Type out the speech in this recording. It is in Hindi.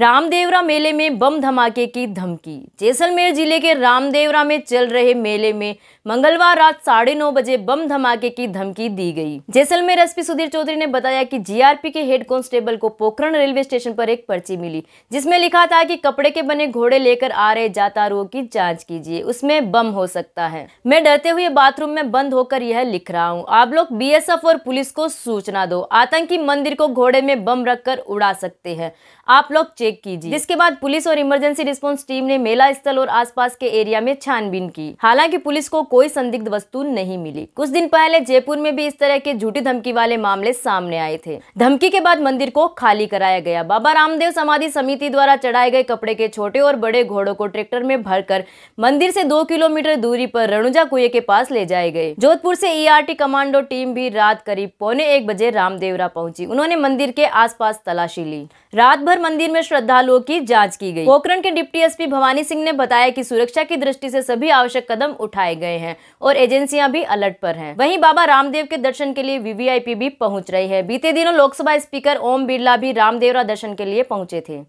रामदेवरा मेले में बम धमाके की धमकी जैसलमेर जिले के रामदेवरा में चल रहे मेले में मंगलवार रात साढ़े नौ बजे बम धमाके की धमकी दी गई जैसलमेर एसपी सुधीर चौधरी ने बताया कि जीआरपी के हेड कांस्टेबल को पोखरण रेलवे स्टेशन पर एक पर्ची मिली जिसमें लिखा था कि कपड़े के बने घोड़े लेकर आ रहे जातारुओं की जाँच कीजिए उसमें बम हो सकता है मैं डरते हुए बाथरूम में बंद होकर यह लिख रहा हूँ आप लोग बी और पुलिस को सूचना दो आतंकी मंदिर को घोड़े में बम रखकर उड़ा सकते हैं आप लोग चेक कीजिए जिसके बाद पुलिस और इमरजेंसी रिस्पॉन्स टीम ने मेला स्थल और आसपास के एरिया में छानबीन की हालांकि पुलिस को कोई संदिग्ध वस्तु नहीं मिली कुछ दिन पहले जयपुर में भी इस तरह के झूठी धमकी वाले मामले सामने आए थे धमकी के बाद मंदिर को खाली कराया गया बाबा रामदेव समाधि समिति द्वारा चढ़ाए गए कपड़े के छोटे और बड़े घोड़ों को ट्रैक्टर में भरकर मंदिर से दो किलोमीटर दूरी पर रणुजा कुए के पास ले जाए गए जोधपुर से ईआरटी e कमांडो टीम भी रात करीब पौने एक बजे रामदेवरा पहुंची उन्होंने मंदिर के आसपास तलाशी ली रात भर मंदिर में श्रद्धालुओं की जाँच की गई पोखरण के डिप्टी एसपी भवानी सिंह ने बताया की सुरक्षा की दृष्टि से सभी आवश्यक कदम उठाए गए हैं और एजेंसियां भी अलर्ट पर है वही बाबा रामदेव के दर्शन के लिए वीवीआईपी भी पहुँच रही है बीते दिनों लोकसभा स्पीकर ओम बिरला भी रामदेवरा दर्शन के लिए पहुँचे थे